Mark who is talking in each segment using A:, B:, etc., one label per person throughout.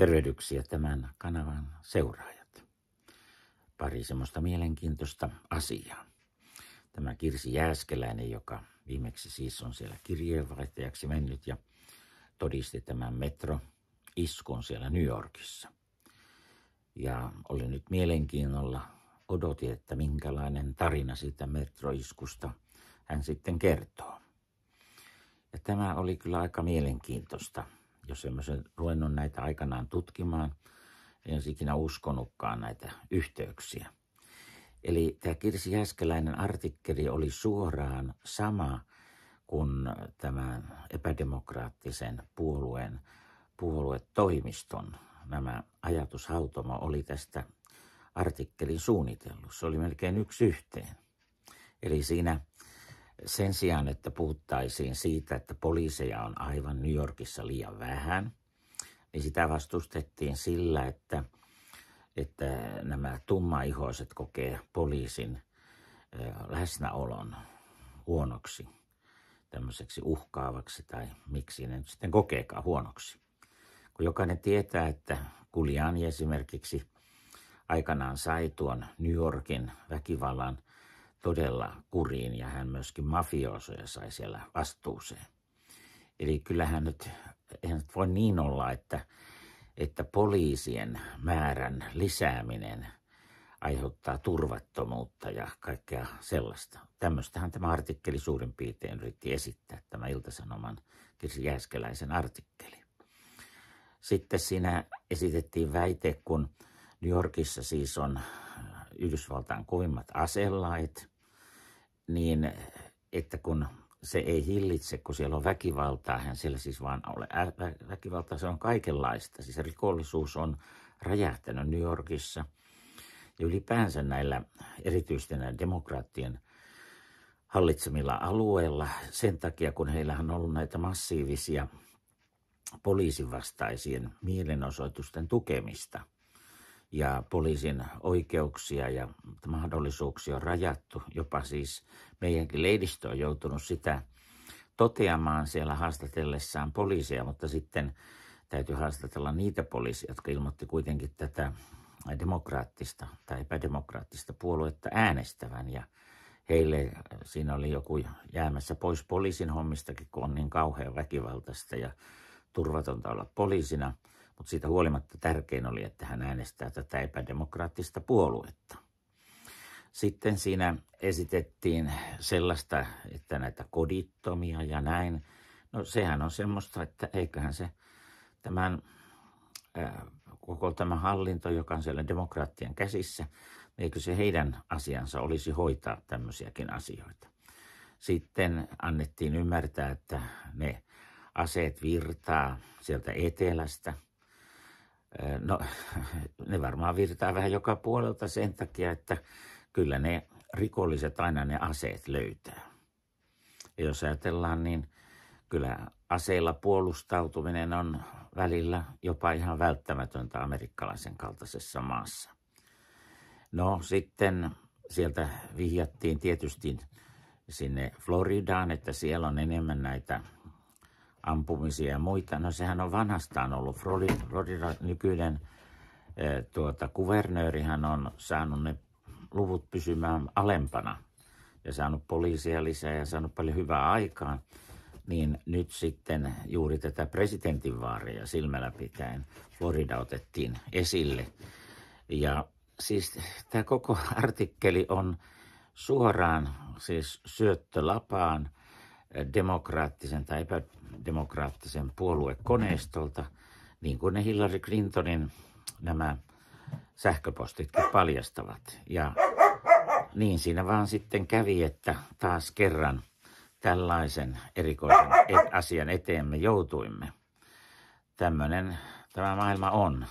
A: Tervehdyksiä tämän kanavan seuraajat. Pari semmoista mielenkiintoista asiaa. Tämä Kirsi Jääskeläinen, joka viimeksi siis on siellä kirjeenvaihtajaksi mennyt ja todisti tämän metroiskun siellä New Yorkissa. Ja oli nyt mielenkiinnolla odotin, että minkälainen tarina siitä metroiskusta hän sitten kertoo. Ja tämä oli kyllä aika mielenkiintoista jos en mä sen ruvennut näitä aikanaan tutkimaan, en olisi ikinä uskonutkaan näitä yhteyksiä. Eli tämä Kirsi Jäskeläinen artikkeli oli suoraan sama kuin tämän epädemokraattisen puolueen puoluetoimiston nämä ajatushautoma oli tästä artikkelin suunnitellut. Se oli melkein yksi yhteen. Eli siinä sen sijaan, että puhuttaisiin siitä, että poliiseja on aivan New Yorkissa liian vähän, niin sitä vastustettiin sillä, että, että nämä tummaihoiset kokee poliisin läsnäolon huonoksi, tämmöiseksi uhkaavaksi tai miksi ne nyt sitten kokeekaan huonoksi. Kun jokainen tietää, että Kuliani esimerkiksi aikanaan sai tuon New Yorkin väkivallan – todella kuriin ja hän myöskin mafiosoja sai siellä vastuuseen. Eli kyllähän nyt, eihän nyt voi niin olla, että, että poliisien määrän lisääminen aiheuttaa turvattomuutta ja kaikkea sellaista. Tämmöistähän tämä artikkeli suurin piirtein yritti esittää, tämä Iltasanoman Kirsi Jääskeläisen artikkeli. Sitten siinä esitettiin väite, kun New Yorkissa siis on Yhdysvaltain kovimmat aselait, niin että kun se ei hillitse, kun siellä on väkivaltaa, hän siellä siis vaan ole. Ä- väkivaltaa se on kaikenlaista, siis rikollisuus on räjähtänyt New Yorkissa ja ylipäänsä näillä erityisesti näillä demokraattien hallitsemilla alueilla sen takia, kun heillä on ollut näitä massiivisia poliisin vastaisien mielenosoitusten tukemista – ja poliisin oikeuksia ja mahdollisuuksia on rajattu. Jopa siis meidänkin leidistö on joutunut sitä toteamaan siellä haastatellessaan poliisia, mutta sitten täytyy haastatella niitä poliisia, jotka ilmoitti kuitenkin tätä demokraattista tai epädemokraattista puoluetta äänestävän ja heille siinä oli joku jäämässä pois poliisin hommistakin, kun on niin kauhean väkivaltaista ja turvatonta olla poliisina. Mutta siitä huolimatta tärkein oli, että hän äänestää tätä epädemokraattista puoluetta. Sitten siinä esitettiin sellaista, että näitä kodittomia ja näin. No sehän on semmoista, että eiköhän se tämän äh, koko tämä hallinto, joka on siellä demokraattien käsissä, eikö se heidän asiansa olisi hoitaa tämmöisiäkin asioita. Sitten annettiin ymmärtää, että ne aseet virtaa sieltä etelästä – Eh, no, ne varmaan virtaa vähän joka puolelta sen takia, että kyllä ne rikolliset aina ne aseet löytää. Ja jos ajatellaan, niin kyllä aseilla puolustautuminen on välillä jopa ihan välttämätöntä amerikkalaisen kaltaisessa maassa. No sitten sieltä vihjattiin tietysti sinne Floridaan, että siellä on enemmän näitä ampumisia ja muita. No sehän on vanhastaan ollut. Frodi nykyinen eh, tuota, kuvernöörihän on saanut ne luvut pysymään alempana ja saanut poliisia lisää ja saanut paljon hyvää aikaan niin nyt sitten juuri tätä presidentinvaaria silmällä pitäen Florida otettiin esille. Ja siis tämä koko artikkeli on suoraan siis syöttölapaan demokraattisen tai epädemokraattisen puoluekoneistolta, niin kuin ne Hillary Clintonin nämä sähköpostitkin paljastavat. Ja niin siinä vaan sitten kävi, että taas kerran tällaisen erikoisen asian eteen me joutuimme. Tämmöinen tämä maailma on.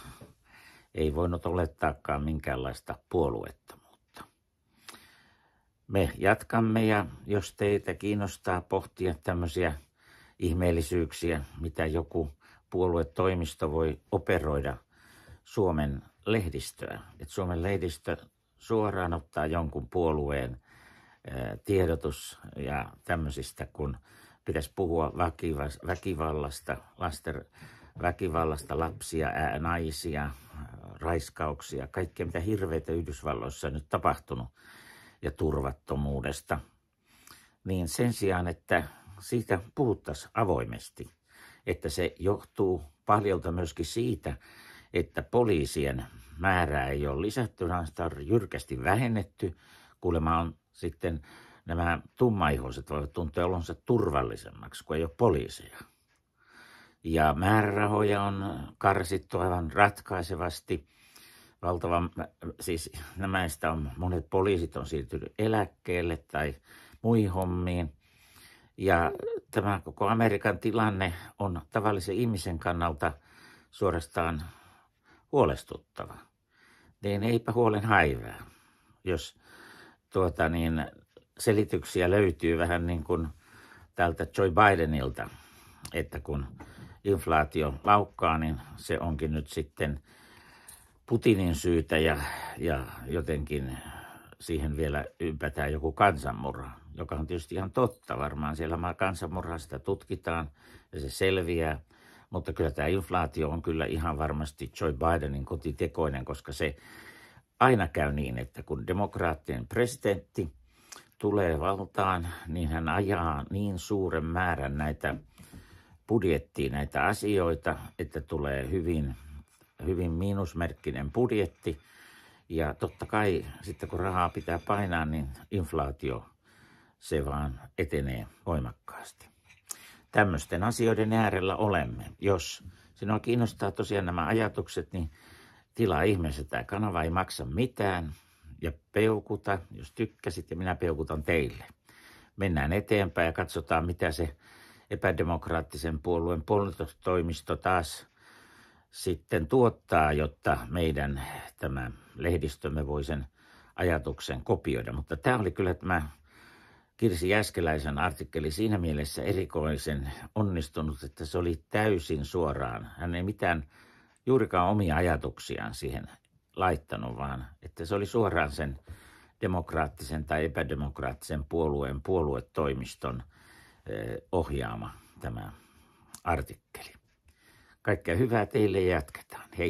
A: Ei voinut olettaakaan minkäänlaista puoluetta me jatkamme ja jos teitä kiinnostaa pohtia tämmöisiä ihmeellisyyksiä, mitä joku puoluetoimisto voi operoida Suomen lehdistöä. Et Suomen lehdistö suoraan ottaa jonkun puolueen tiedotus ja tämmöisistä, kun pitäisi puhua väkivallasta, lasten väkivallasta, lapsia, ää, naisia, raiskauksia, kaikkea mitä hirveitä Yhdysvalloissa on nyt tapahtunut ja turvattomuudesta, niin sen sijaan, että siitä puhuttaisiin avoimesti, että se johtuu paljolta myöskin siitä, että poliisien määrää ei ole lisätty, vaan sitä on jyrkästi vähennetty. Kuulemma on sitten nämä tummaihoiset voivat tuntea olonsa turvallisemmaksi, kun ei ole poliiseja. Ja määrärahoja on karsittu aivan ratkaisevasti – valtavan, siis nämä on, monet poliisit on siirtynyt eläkkeelle tai muihin hommiin. Ja tämä koko Amerikan tilanne on tavallisen ihmisen kannalta suorastaan huolestuttava. Niin eipä huolen häivää, jos tuota niin, selityksiä löytyy vähän niin kuin tältä Joe Bidenilta, että kun inflaatio laukkaa, niin se onkin nyt sitten – Putinin syytä ja, ja jotenkin siihen vielä ympätään joku kansanmurha, joka on tietysti ihan totta varmaan. Siellä maa kansanmurhaa sitä tutkitaan ja se selviää. Mutta kyllä tämä inflaatio on kyllä ihan varmasti Joe Bidenin kotitekoinen, koska se aina käy niin, että kun demokraattinen presidentti tulee valtaan, niin hän ajaa niin suuren määrän näitä budjettiin näitä asioita, että tulee hyvin hyvin miinusmerkkinen budjetti. Ja totta kai sitten kun rahaa pitää painaa, niin inflaatio se vaan etenee voimakkaasti. Tämmöisten asioiden äärellä olemme. Jos sinua kiinnostaa tosiaan nämä ajatukset, niin tilaa ihmeessä tämä kanava, ei maksa mitään. Ja peukuta, jos tykkäsit, ja minä peukutan teille. Mennään eteenpäin ja katsotaan, mitä se epädemokraattisen puolueen puolustustoimisto taas sitten tuottaa, jotta meidän tämä lehdistömme voi sen ajatuksen kopioida. Mutta tämä oli kyllä tämä Kirsi Jäskeläisen artikkeli siinä mielessä erikoisen onnistunut, että se oli täysin suoraan. Hän ei mitään juurikaan omia ajatuksiaan siihen laittanut, vaan että se oli suoraan sen demokraattisen tai epädemokraattisen puolueen puoluetoimiston eh, ohjaama tämä artikkeli. Kaikkea hyvää teille jatketaan. Hei.